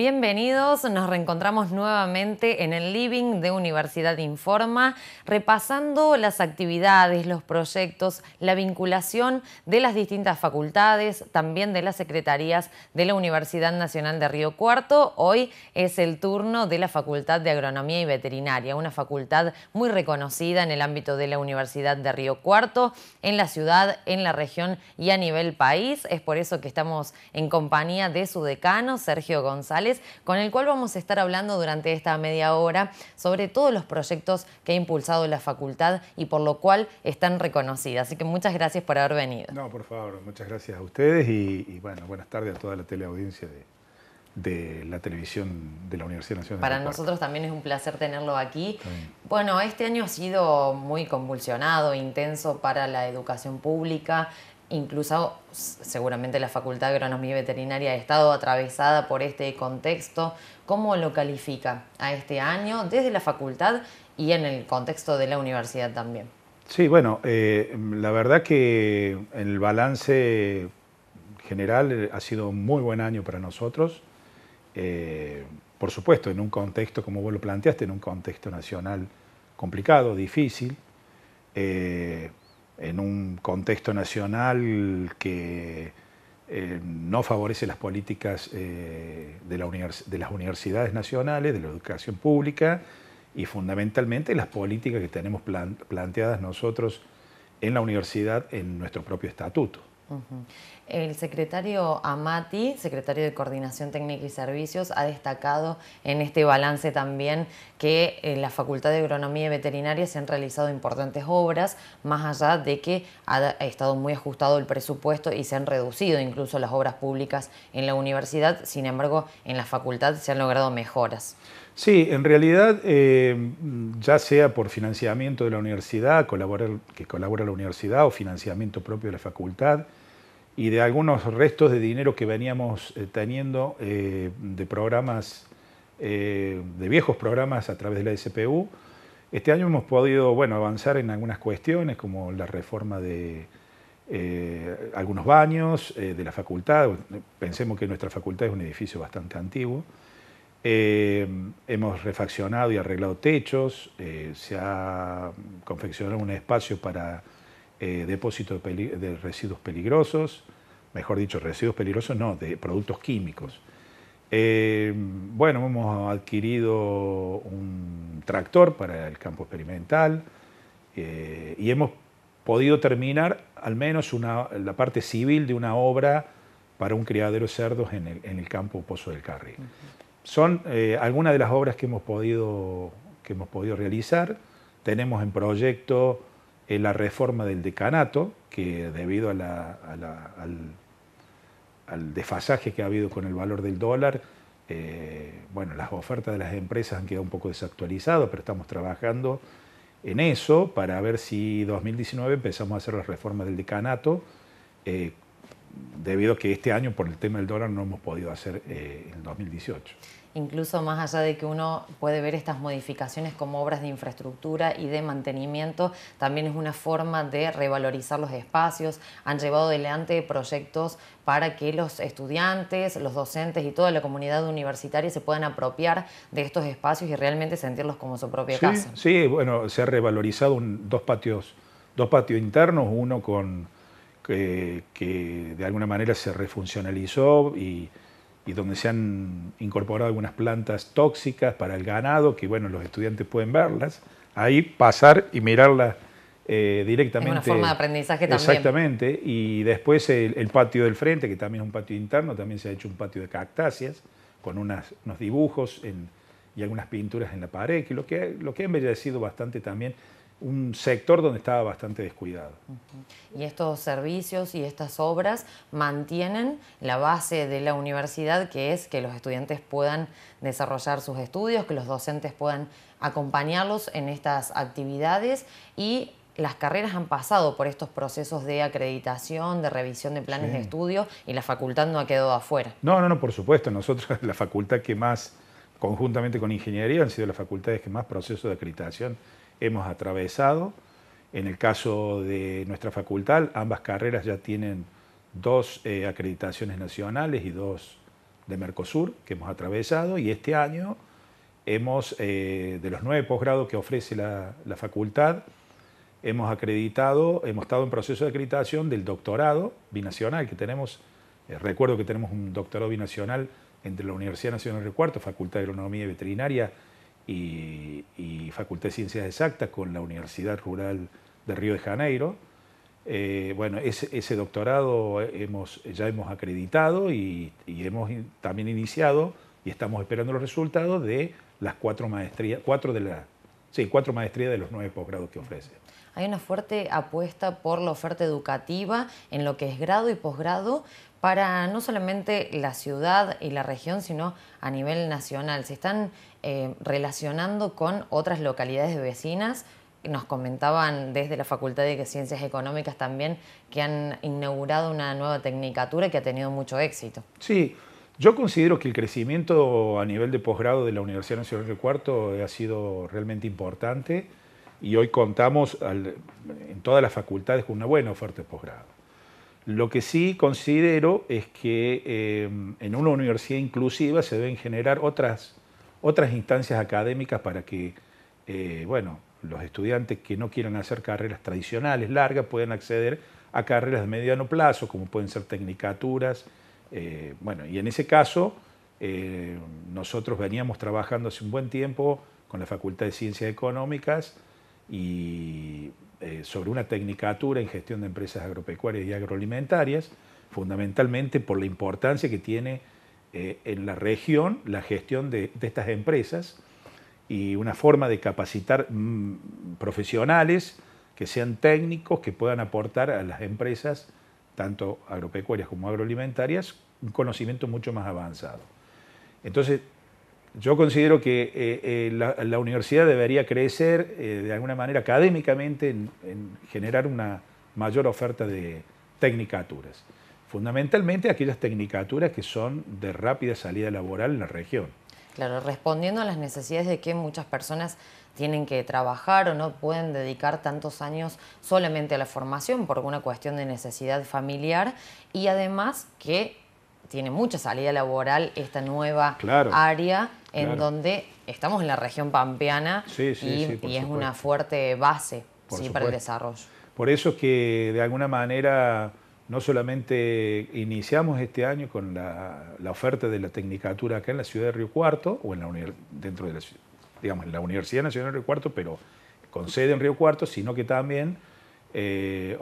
bienvenidos. Nos reencontramos nuevamente en el Living de Universidad Informa, repasando las actividades, los proyectos, la vinculación de las distintas facultades, también de las secretarías de la Universidad Nacional de Río Cuarto. Hoy es el turno de la Facultad de Agronomía y Veterinaria, una facultad muy reconocida en el ámbito de la Universidad de Río Cuarto, en la ciudad, en la región y a nivel país. Es por eso que estamos en compañía de su decano, Sergio González con el cual vamos a estar hablando durante esta media hora sobre todos los proyectos que ha impulsado la facultad y por lo cual están reconocidas. Así que muchas gracias por haber venido. No, por favor, muchas gracias a ustedes y, bueno, buenas tardes a toda la teleaudiencia de, la televisión de la Universidad Nacional. Para nosotros también es un placer tenerlo aquí. Bueno, este año ha sido muy convulsionado, intenso para la educación pública. Incluso seguramente la Facultad de Agronomía y Veterinaria ha estado atravesada por este contexto. ¿Cómo lo califica a este año desde la facultad y en el contexto de la universidad también? Sí, bueno, eh, la verdad que el balance general eh, ha sido muy buen año para nosotros. Eh, por supuesto, en un contexto, como vos lo planteaste, en un contexto nacional complicado, difícil en un contexto nacional que eh, no favorece las políticas eh, de, las universidades nacionales, de la educación pública y fundamentalmente las políticas que tenemos planteadas nosotros en la universidad en nuestro propio estatuto. El secretario Amati, secretario de Coordinación Técnica y Servicios, ha destacado en este balance también que en eh, la Facultad de Agronomía y Veterinaria se han realizado importantes obras, más allá de que ha estado muy ajustado el presupuesto y se han reducido incluso las obras públicas en la universidad, sin embargo, en la facultad se han logrado mejoras. Sí, en realidad, eh, ya sea por financiamiento de la universidad, que colabora la universidad, o financiamiento propio de la facultad, y de algunos restos de dinero que veníamos eh, teniendo eh, de programas, de viejos programas a través de la SPU, este año hemos podido avanzar en algunas cuestiones, como la reforma de algunos baños de la facultad. Pensemos que nuestra facultad es un edificio bastante antiguo. Em, hemos refaccionado y arreglado techos, eh, se ha confeccionado un espacio para eh, depósito de, residuos peligrosos, mejor dicho, residuos peligrosos no, de productos químicos. Em, bueno, hemos adquirido un tractor para el campo experimental eh, y hemos podido terminar al menos la parte civil de una obra para un criadero de cerdos en el, campo Pozo del Carril. Son eh, algunas de las obras que hemos podido, que hemos podido realizar. Tenemos en proyecto eh, la reforma del decanato, que debido al, desfasaje que ha habido con el valor del dólar, eh, bueno, las ofertas de las empresas han quedado un poco desactualizadas, pero estamos trabajando en eso para ver si 2019 empezamos a hacer las reformas del decanato debido a que este año por el tema del dólar no hemos podido hacer eh, el 2018. Incluso más allá de que uno puede ver estas modificaciones como obras de infraestructura y de mantenimiento, también es una forma de revalorizar los espacios. Han llevado adelante proyectos para que los estudiantes, los docentes y toda la comunidad universitaria se puedan apropiar de estos espacios y realmente sentirlos como su propia casa. Sí, bueno, se ha revalorizado dos patios, dos patios internos, uno con que, de alguna manera se refuncionalizó y, donde se han incorporado algunas plantas tóxicas para el ganado, que bueno, los estudiantes pueden verlas, ahí pasar y mirarlas eh, directamente. Es una forma de aprendizaje también. Exactamente, y después el, patio del frente, que también es un patio interno, también se ha hecho un patio de cactáceas, con unos dibujos y algunas pinturas en la pared, que lo que, lo que ha embellecido bastante también un sector donde estaba bastante descuidado. Y estos servicios y estas obras mantienen la base de la universidad, que es que los estudiantes puedan desarrollar sus estudios, que los docentes puedan acompañarlos en estas actividades y las carreras han pasado por estos procesos de acreditación, de revisión de planes de estudio y la facultad no ha quedado afuera. No, no, no, por supuesto. Nosotros, la facultad que más, conjuntamente con ingeniería, han sido las facultades que más procesos de acreditación hemos atravesado. En el caso de nuestra facultad, ambas carreras ya tienen dos eh, acreditaciones nacionales y dos de Mercosur que hemos atravesado y este año hemos, eh, de los nueve posgrados que ofrece la, facultad, hemos acreditado, hemos estado en proceso de acreditación del doctorado binacional que tenemos, eh, recuerdo que tenemos un doctorado binacional entre la Universidad Nacional del Cuarto, Facultad de Agronomía y Veterinaria y, Facultad de Ciencias Exactas con la Universidad Rural de Río de Janeiro. Eh, bueno, ese, doctorado hemos, ya hemos acreditado y, y, hemos también iniciado y estamos esperando los resultados de las cuatro maestrías, cuatro de, la, Sí, cuatro maestrías de los nueve posgrados que ofrece. Hay una fuerte apuesta por la oferta educativa en lo que es grado y posgrado para no solamente la ciudad y la región, sino a nivel nacional. Se están eh, relacionando con otras localidades vecinas. Nos comentaban desde la Facultad de Ciencias Económicas también que han inaugurado una nueva tecnicatura que ha tenido mucho éxito. Sí, yo considero que el crecimiento a nivel de posgrado de la Universidad Nacional del Cuarto ha sido realmente importante y hoy contamos en todas las facultades con una buena oferta de posgrado. Lo que sí considero es que eh, en una universidad inclusiva se deben generar otras, instancias académicas para que eh, los estudiantes que no quieran hacer carreras tradicionales largas puedan acceder a carreras de mediano plazo, como pueden ser tecnicaturas, eh, bueno, y en ese caso, eh, nosotros veníamos trabajando hace un buen tiempo con la Facultad de Ciencias Económicas y eh, sobre una tecnicatura en gestión de empresas agropecuarias y agroalimentarias, fundamentalmente por la importancia que tiene en la región la gestión de, de estas empresas y una forma de capacitar mm, profesionales que sean técnicos, que puedan aportar a las empresas tanto agropecuarias como agroalimentarias, un conocimiento mucho más avanzado. Entonces, yo considero que eh, eh, la, universidad debería crecer eh, de alguna manera académicamente en, en, generar una mayor oferta de tecnicaturas, fundamentalmente aquellas tecnicaturas que son de rápida salida laboral en la región. Claro, respondiendo a las necesidades de que muchas personas tienen que trabajar o no pueden dedicar tantos años solamente a la formación por una cuestión de necesidad familiar y además que tiene mucha salida laboral esta nueva área en donde estamos en la región pampeana y, y es una fuerte base para el desarrollo. Por eso que de alguna manera no solamente iniciamos este año con la, oferta de la Tecnicatura acá en la ciudad de Río Cuarto, o en la, dentro de la, digamos, en la Universidad Nacional de Río Cuarto, pero con sede en Río Cuarto, sino que también eh,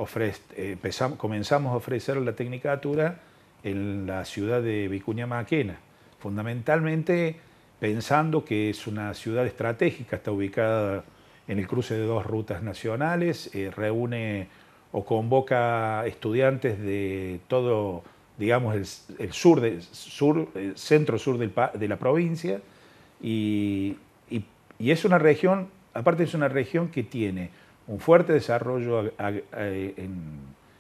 comenzamos a ofrecer la Tecnicatura en la ciudad de Vicuña Maquena, fundamentalmente pensando que es una ciudad estratégica, está ubicada en el cruce de dos rutas nacionales, eh, reúne o convoca estudiantes de todo, digamos, el, sur, de, sur eh, centro-sur de la provincia, y, es una región, aparte es una región que tiene un fuerte desarrollo eh, en,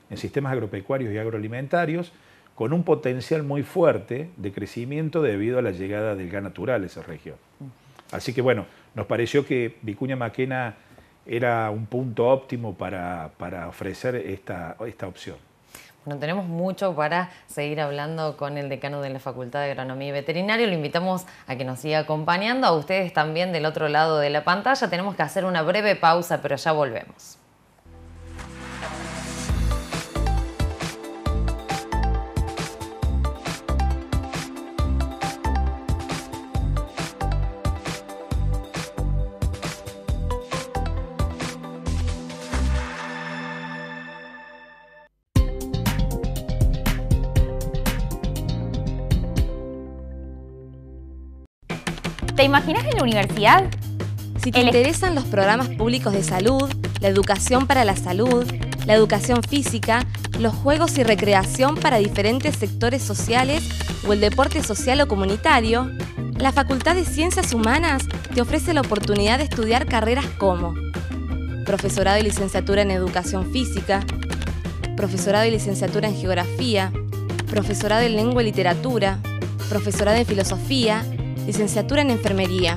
en sistemas agropecuarios y agroalimentarios, con un potencial muy fuerte de crecimiento debido a la llegada del gas natural a esa región. Así que bueno, nos pareció que Vicuña Maquena era un punto óptimo para, ofrecer esta, esta opción. Bueno, tenemos mucho para seguir hablando con el decano de la Facultad de Agronomía y Veterinario. Lo invitamos a que nos siga acompañando. A ustedes también del otro lado de la pantalla. Tenemos que hacer una breve pausa, pero ya volvemos. imaginas en la universidad? Si te interesan los programas públicos de salud, la educación para la salud, la educación física, los juegos y recreación para diferentes sectores sociales o el deporte social o comunitario, la Facultad de Ciencias Humanas te ofrece la oportunidad de estudiar carreras como profesorado y licenciatura en educación física, profesorado y licenciatura en geografía, profesorado en lengua y literatura, profesorado en filosofía, licenciatura en enfermería.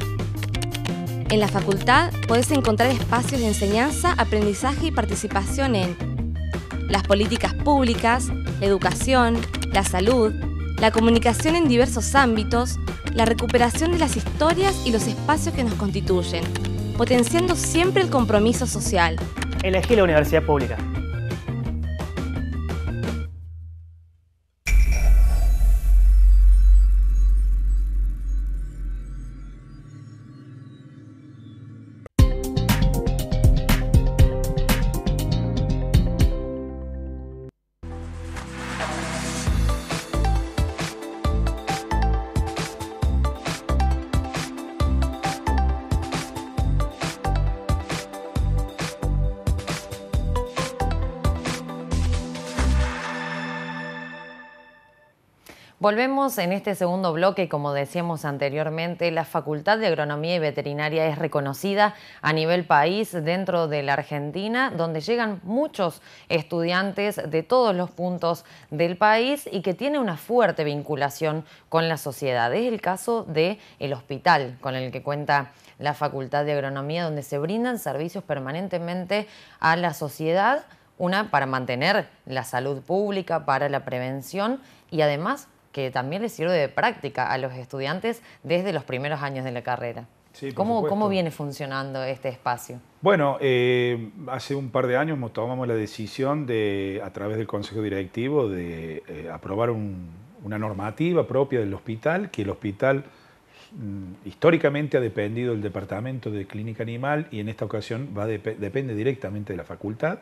En la facultad podés encontrar espacios de enseñanza, aprendizaje y participación en las políticas públicas, la educación, la salud, la comunicación en diversos ámbitos, la recuperación de las historias y los espacios que nos constituyen, potenciando siempre el compromiso social. Elegí la universidad pública. Volvemos en este segundo bloque, como decíamos anteriormente, la Facultad de Agronomía y Veterinaria es reconocida a nivel país dentro de la Argentina, donde llegan muchos estudiantes de todos los puntos del país y que tiene una fuerte vinculación con la sociedad. Es el caso del el hospital con el que cuenta la Facultad de Agronomía, donde se brindan servicios permanentemente a la sociedad, una para mantener la salud pública, para la prevención y además que también les sirve de práctica a los estudiantes desde los primeros años de la carrera. ¿Cómo, viene funcionando este espacio? Bueno, eh, hace un par de años tomamos la decisión de, a través del Consejo Directivo de eh, aprobar una normativa propia del hospital, que el hospital mm, históricamente ha dependido del Departamento de Clínica Animal y en esta ocasión depende directamente de la facultad.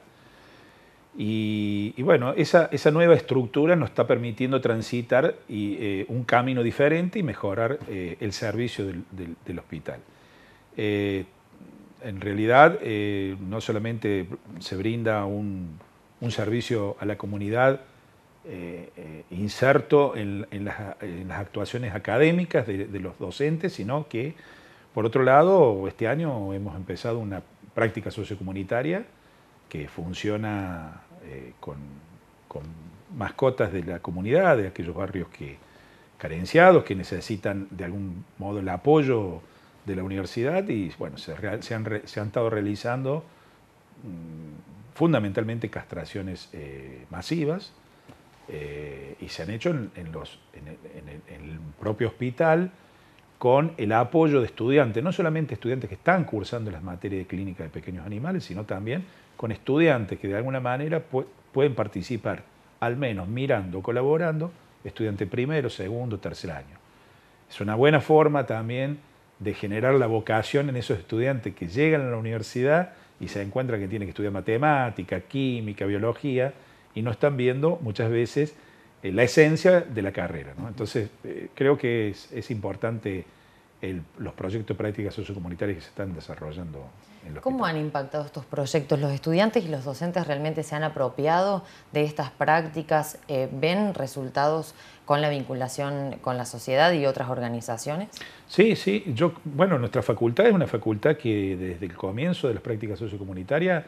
Y, bueno, esa, esa, nueva estructura nos está permitiendo transitar eh, un camino diferente y mejorar eh, el servicio del, hospital. Eh, en realidad, no solamente se brinda un, un servicio a la comunidad inserto en, las, actuaciones académicas de, de los docentes, sino que, por otro lado, este año hemos empezado una práctica sociocomunitaria que funciona eh, con, mascotas de la comunidad, de aquellos barrios que, carenciados, que necesitan de algún modo el apoyo de la universidad y bueno, se, han, estado realizando mm, fundamentalmente castraciones eh, masivas eh, y se han hecho en, el, propio hospital con el apoyo de estudiantes, no solamente estudiantes que están cursando las materias de clínica de pequeños animales, sino también con estudiantes que de alguna manera pueden participar, al menos mirando, colaborando, estudiante primero, segundo, tercer año. Es una buena forma también de generar la vocación en esos estudiantes que llegan a la universidad y se encuentran que tienen que estudiar matemática, química, biología, y no están viendo muchas veces eh, la esencia de la carrera. Entonces, eh, creo que es, importante los proyectos de prácticas sociocomunitarias que se están desarrollando. ¿Cómo han impactado estos proyectos? ¿Los estudiantes y los docentes realmente se han apropiado de estas prácticas? Eh, ¿Ven resultados con la vinculación con la sociedad y otras organizaciones? Sí, sí. Yo, bueno, nuestra facultad es una facultad que desde el comienzo de las prácticas sociocomunitarias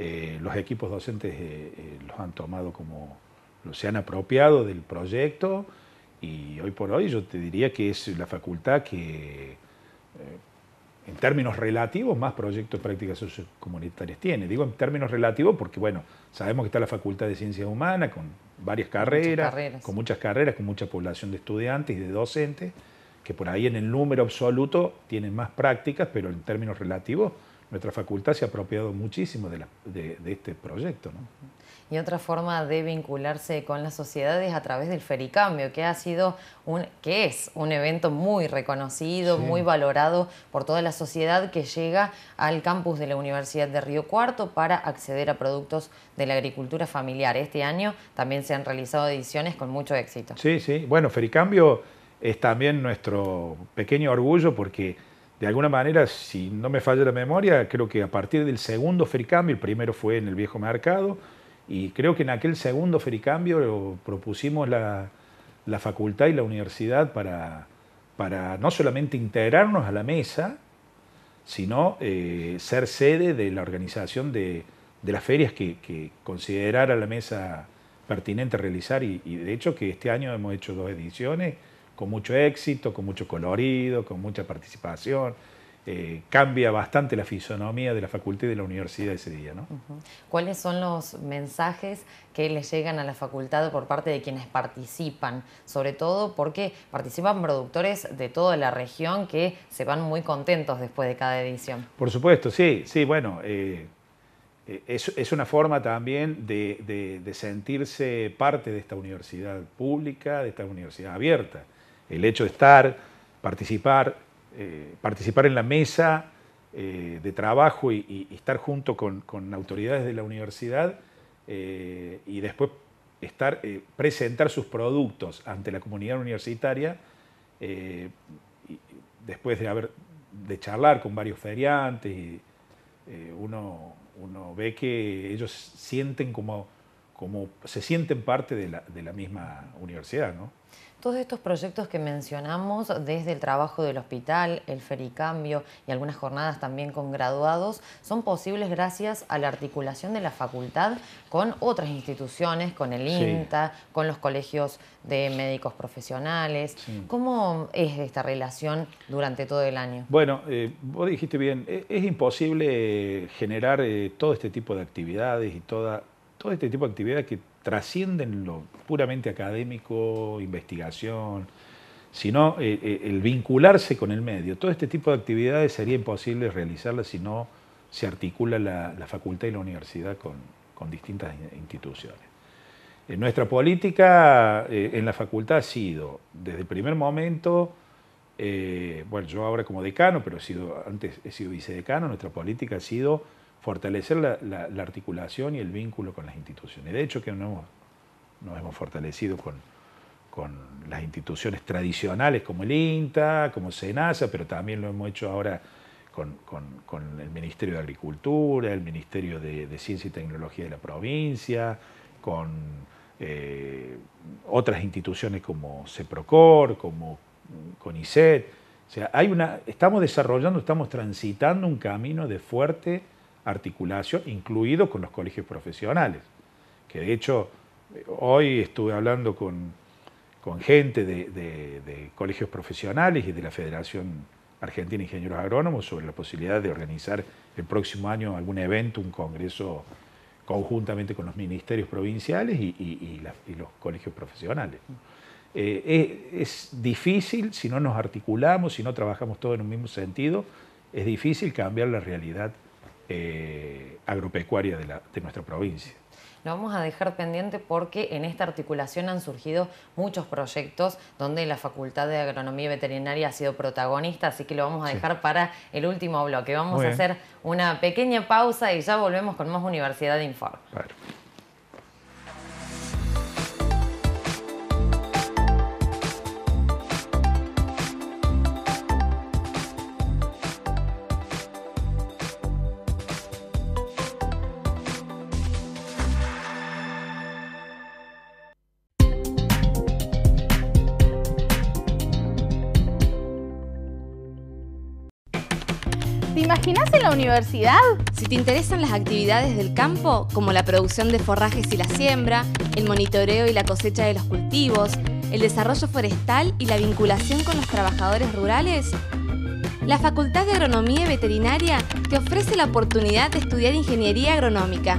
eh, los equipos docentes eh, los han tomado como, se han apropiado del proyecto y hoy por hoy yo te diría que es la facultad que en términos relativos, más proyectos de prácticas sociocomunitarias tiene. Digo en términos relativos porque, bueno, sabemos que está la Facultad de Ciencias Humanas con varias carreras, con muchas carreras, con mucha población de estudiantes y de docentes, que por ahí en el número absoluto tienen más prácticas, pero en términos relativos nuestra facultad se ha apropiado muchísimo de, de este proyecto. ¿no? y otra forma de vincularse con la sociedad es a través del Fericambio, que ha sido un, que es un evento muy reconocido, muy valorado por toda la sociedad que llega al campus de la Universidad de Río Cuarto para acceder a productos de la agricultura familiar. Este año también se han realizado ediciones con mucho éxito. Sí, sí. Bueno, Fericambio es también nuestro pequeño orgullo porque de alguna manera, si no me falla la memoria, creo que a partir del segundo Fericambio, el primero fue en el viejo mercado, y creo que en aquel segundo Fericambio propusimos la, la facultad y la universidad para, para, no solamente integrarnos a la mesa, sino eh, ser sede de la organización de, de las ferias que, que, considerara la mesa pertinente realizar. Y, y de hecho que este año hemos hecho dos ediciones con mucho éxito, con mucho colorido, con mucha participación. Eh, cambia bastante la fisonomía de la facultad y de la universidad ese día. ¿no? ¿Cuáles son los mensajes que les llegan a la facultad por parte de quienes participan? Sobre todo porque participan productores de toda la región que se van muy contentos después de cada edición. Por supuesto, sí, sí, bueno. Eh, eh, es, una forma también de sentirse parte de esta universidad pública, de esta universidad abierta. El hecho de estar, participar, eh, participar en la mesa eh, de trabajo y, estar junto con, autoridades de la universidad eh, y después estar, presentar sus productos ante la comunidad universitaria, después de, haber, de charlar con varios feriantes, uno, ve que ellos sienten como, se sienten parte de la, misma universidad. Todos estos proyectos que mencionamos, desde el trabajo del hospital, el fericambio y algunas jornadas también con graduados, son posibles gracias a la articulación de la facultad con otras instituciones, con el INTA, con los colegios de médicos profesionales. ¿Cómo es esta relación durante todo el año? Bueno, eh, vos dijiste bien, e-, es imposible generar eh, todo este tipo de actividades y toda, todo este tipo de actividades que trascienden lo puramente académico, investigación, sino eh, eh, el vincularse con el medio. Todo este tipo de actividades sería imposible realizarlas si no se articula la, facultad y la universidad con, distintas instituciones. nuestra política eh, en la facultad ha sido, desde el primer momento, bueno, yo ahora como decano, pero he sido, antes he sido vicedecano, nuestra política ha sido fortalecer la, articulación y el vínculo con las instituciones. De hecho, que nos hemos fortalecido con, las instituciones tradicionales como el INTA, como SENASA, pero también lo hemos hecho ahora con, el Ministerio de Agricultura, el Ministerio de, Ciencia y Tecnología de la provincia, con eh, otras instituciones como CEPROCOR, como CONICET. O sea, hay una, estamos desarrollando, estamos transitando un camino de fuerte articulación, incluido con los colegios profesionales, que de hecho eh, hoy estuve hablando con, gente de, colegios profesionales y de la Federación Argentina de Ingenieros Agrónomos sobre la posibilidad de organizar el próximo año algún evento, un congreso conjuntamente con los ministerios provinciales y, los colegios profesionales. Eh, es, es, difícil si no nos articulamos, si no trabajamos todos en un mismo sentido, es difícil cambiar la realidad eh, agropecuaria de, la, de nuestra provincia. Lo vamos a dejar pendiente porque en esta articulación han surgido muchos proyectos donde la Facultad de Agronomía y Veterinaria ha sido protagonista, así que lo vamos a dejar para el último bloque. Vamos a hacer una pequeña pausa y ya volvemos con más Universidad de Informe. universidad. Si te interesan las actividades del campo, como la producción de forrajes y la siembra, el monitoreo y la cosecha de los cultivos, el desarrollo forestal y la vinculación con los trabajadores rurales, la Facultad de Agronomía y Veterinaria te ofrece la oportunidad de estudiar Ingeniería Agronómica.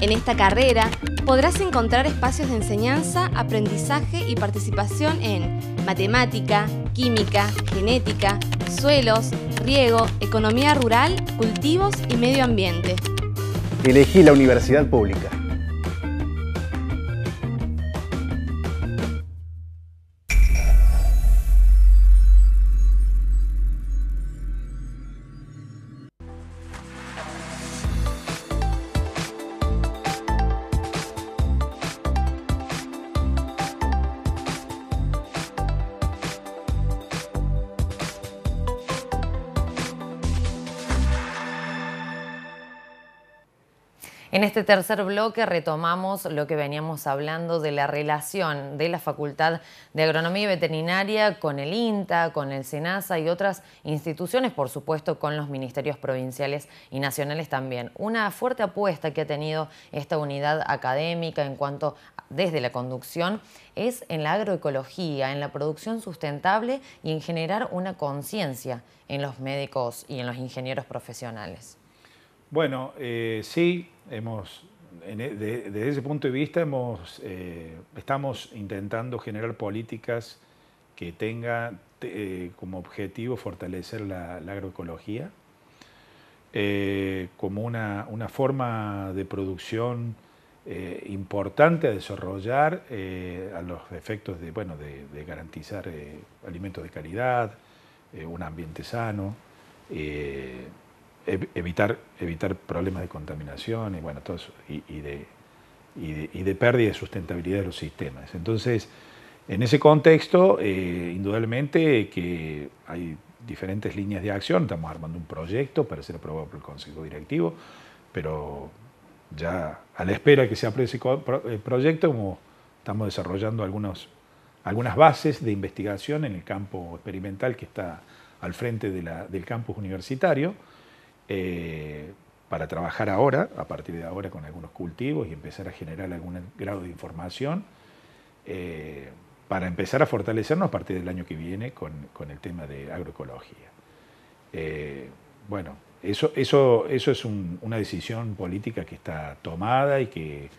En esta carrera podrás encontrar espacios de enseñanza, aprendizaje y participación en matemática, química, genética, suelos, riego, economía rural, cultivos y medio ambiente. Elegí la universidad pública. En este tercer bloque retomamos lo que veníamos hablando de la relación de la Facultad de Agronomía y Veterinaria con el INTA, con el SENASA y otras instituciones, por supuesto con los ministerios provinciales y nacionales también. Una fuerte apuesta que ha tenido esta unidad académica en cuanto desde la conducción es en la agroecología, en la producción sustentable y en generar una conciencia en los médicos y en los ingenieros profesionales. Bueno, eh, sí, hemos, e, desde ese punto de vista hemos, eh, estamos intentando generar políticas que tengan eh, como objetivo fortalecer la, agroecología, como una, forma de producción importante a desarrollar a los efectos de, bueno, de garantizar alimentos de calidad, un ambiente sano evitar, problemas de contaminación y, bueno, y, de, pérdida de sustentabilidad de los sistemas. Entonces, en ese contexto, eh, indudablemente que hay diferentes líneas de acción, estamos armando un proyecto para ser aprobado por el Consejo Directivo, pero ya a la espera que se apruebe ese proyecto, como estamos desarrollando algunos, algunas bases de investigación en el campo experimental que está al frente del campus universitario, eh, para trabajar ahora, a partir de ahora, con algunos cultivos y empezar a generar algún grado de información, eh, para empezar a fortalecernos a partir del año que viene con, el tema de agroecología. Eh, bueno, eso, eso, eso es una decisión política que está tomada y que,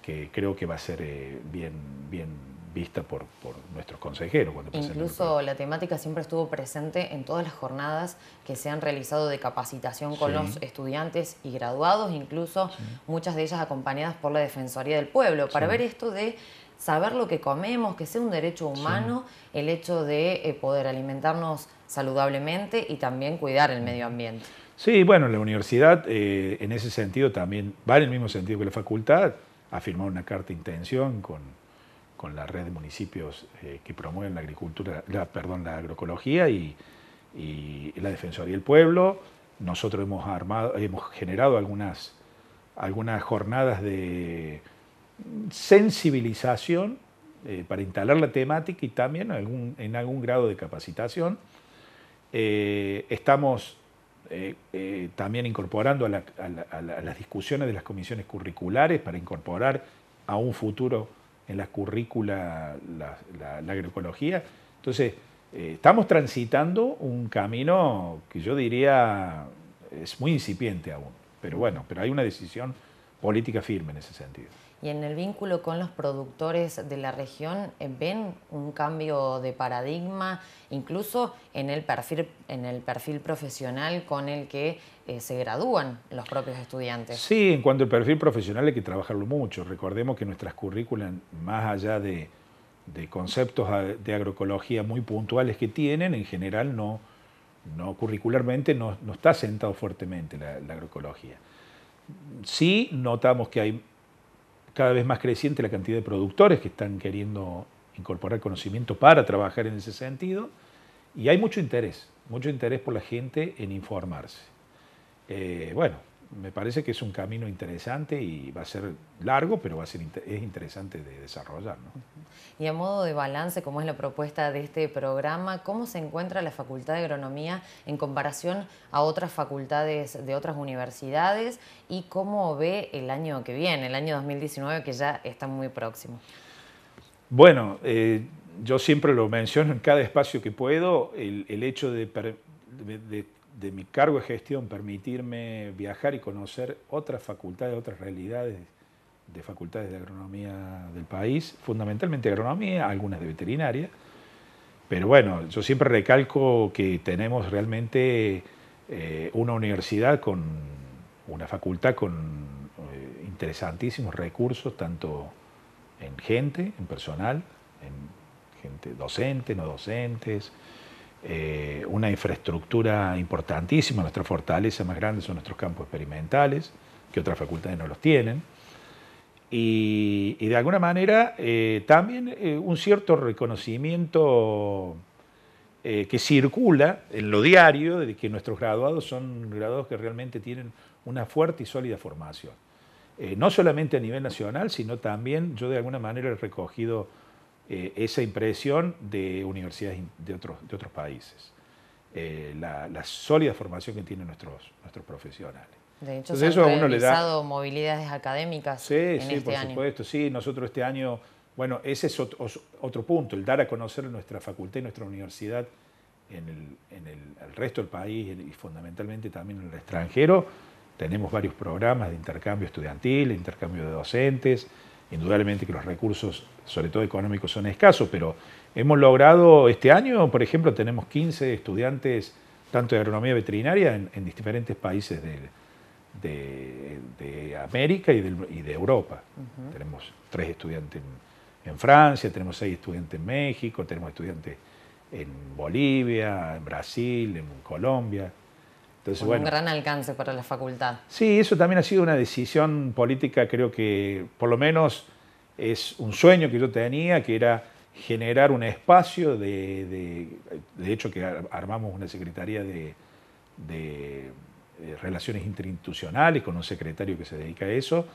que creo que va a ser bien, bien vista por, nuestros consejeros. Cuando Incluso la temática siempre estuvo presente en todas las jornadas que se han realizado de capacitación con los estudiantes y graduados, incluso muchas de ellas acompañadas por la Defensoría del Pueblo, para ver esto de saber lo que comemos, que sea un derecho humano el hecho de eh, poder alimentarnos saludablemente y también cuidar el medio ambiente. Sí, bueno, la universidad eh, en ese sentido también va en el mismo sentido que la facultad, ha firmado una carta de intención con con la red de municipios eh, que promueven la agricultura, perdón, la agroecología y, la Defensoría del Pueblo. Nosotros hemos armado, hemos generado algunas, algunas jornadas de sensibilización eh, para instalar la temática y también en algún grado de capacitación. Eh, estamos también incorporando a, a las discusiones de las comisiones curriculares para incorporar a un futuro en la currícula la, agroecología. Entonces, eh, estamos transitando un camino que yo diría es muy incipiente aún, pero bueno, pero hay una decisión política firme en ese sentido y en el vínculo con los productores de la región eh, ven un cambio de paradigma, incluso en el perfil, en el perfil profesional con el que eh, se gradúan los propios estudiantes. Sí, en cuanto al perfil profesional hay que trabajarlo mucho. Recordemos que nuestras currículas, más allá de, conceptos de agroecología muy puntuales que tienen, en general no, no curricularmente no, está sentado fuertemente la agroecología. Sí notamos que hay cada vez más creciente la cantidad de productores que están queriendo incorporar conocimiento para trabajar en ese sentido. Y hay mucho interés, mucho interés por la gente en informarse. Eh, bueno, me parece que es un camino interesante y va a ser largo, pero va a ser es interesante de desarrollar. Y a modo de balance, como es la propuesta de este programa, ¿cómo se encuentra la Facultad de Agronomía en comparación a otras facultades de otras universidades y cómo ve el año que viene, el año 2019, que ya está muy próximo? Bueno, eh, yo siempre lo menciono en cada espacio que puedo, el, hecho de de mi cargo de gestión permitirme viajar y conocer otras facultades, otras realidades de facultades de agronomía del país, fundamentalmente agronomía, algunas de veterinaria. Pero bueno, yo siempre recalco que tenemos realmente eh, una universidad con una facultad con eh, interesantísimos recursos, tanto en gente, en personal, en gente docente, no docentes, eh, una infraestructura importantísima, nuestra fortalezas más grandes son nuestros campos experimentales, que otras facultades no los tienen, y, de alguna manera eh, también eh, un cierto reconocimiento que circula en lo diario de que nuestros graduados son graduados que realmente tienen una fuerte y sólida formación. no solamente a nivel nacional, sino también yo de alguna manera he recogido eh, esa impresión de universidades de otros, de otros países, eh, la, sólida formación que tienen nuestros, nuestros profesionales. De hecho, Entonces, eso a uno le da... movilidades académicas sí, en sí, este por supuesto, sí. Nosotros este año, bueno, ese es otro, punto, el dar a conocer nuestra facultad y nuestra universidad en el, en el resto del país y fundamentalmente también en el extranjero. Tenemos varios programas de intercambio estudiantil, intercambio de docentes, Indudablemente que los recursos, sobre todo económicos, son escasos, pero hemos logrado, este año, por ejemplo, tenemos 15 estudiantes, tanto de agronomía veterinaria, en, diferentes países de, América y de, Europa. Tenemos tres estudiantes en, en, Francia, tenemos seis estudiantes en México, tenemos estudiantes en Bolivia, en Brasil, en Colombia un gran alcance para la facultad. Sí, eso también ha sido una decisión política, creo que por lo menos es un sueño que yo tenía, que era generar un espacio de, de, hecho que armamos una secretaría de, de, eh, relaciones interinstitucionales con un secretario que se dedica a eso,